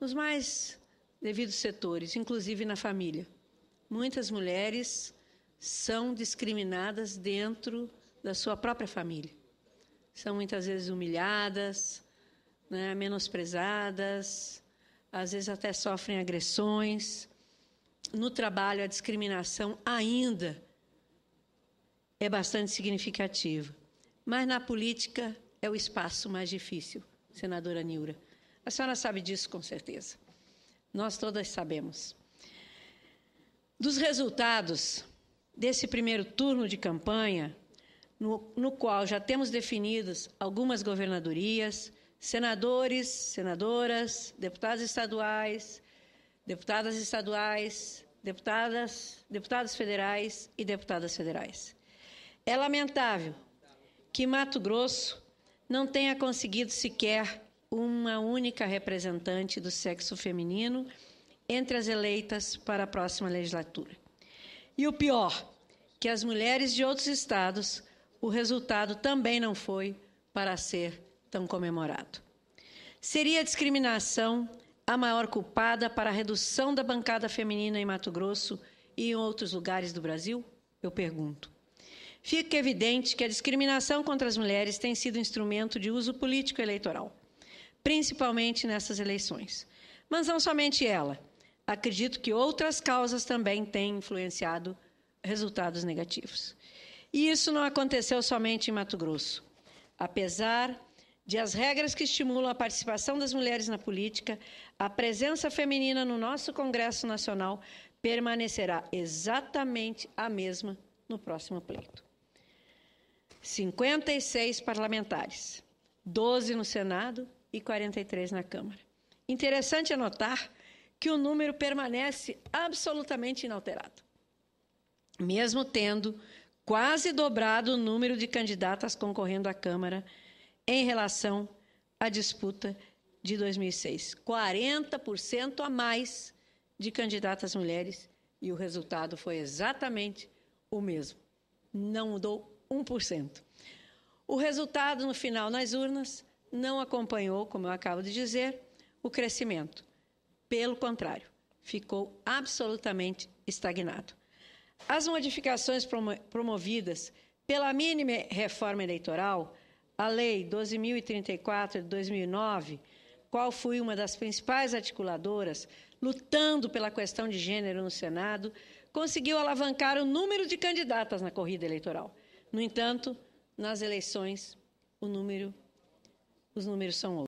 nos mais devidos setores, inclusive na família. Muitas mulheres são discriminadas dentro da sua própria família. São muitas vezes humilhadas, né, menosprezadas, às vezes até sofrem agressões. No trabalho, a discriminação ainda é bastante significativa. Mas na política é o espaço mais difícil, senadora Niura. A senhora sabe disso com certeza. Nós todas sabemos. Dos resultados desse primeiro turno de campanha, no, no qual já temos definidas algumas governadorias, senadores, senadoras, deputados estaduais, deputadas estaduais, deputadas, deputados federais e deputadas federais. É lamentável que Mato Grosso não tenha conseguido sequer uma única representante do sexo feminino entre as eleitas para a próxima legislatura. E o pior, que as mulheres de outros estados, o resultado também não foi para ser tão comemorado. Seria a discriminação a maior culpada para a redução da bancada feminina em Mato Grosso e em outros lugares do Brasil? Eu pergunto. Fica evidente que a discriminação contra as mulheres tem sido instrumento de uso político eleitoral principalmente nessas eleições. Mas não somente ela. Acredito que outras causas também têm influenciado resultados negativos. E isso não aconteceu somente em Mato Grosso. Apesar de as regras que estimulam a participação das mulheres na política, a presença feminina no nosso Congresso Nacional permanecerá exatamente a mesma no próximo pleito. 56 parlamentares, 12 no Senado e 43 na Câmara. Interessante anotar que o número permanece absolutamente inalterado, mesmo tendo quase dobrado o número de candidatas concorrendo à Câmara em relação à disputa de 2006. 40% a mais de candidatas mulheres e o resultado foi exatamente o mesmo. Não mudou 1%. O resultado no final nas urnas não acompanhou, como eu acabo de dizer, o crescimento. Pelo contrário, ficou absolutamente estagnado. As modificações promovidas pela mínima reforma eleitoral, a Lei 12.034 de 2009, qual foi uma das principais articuladoras, lutando pela questão de gênero no Senado, conseguiu alavancar o número de candidatas na corrida eleitoral. No entanto, nas eleições, o número os números são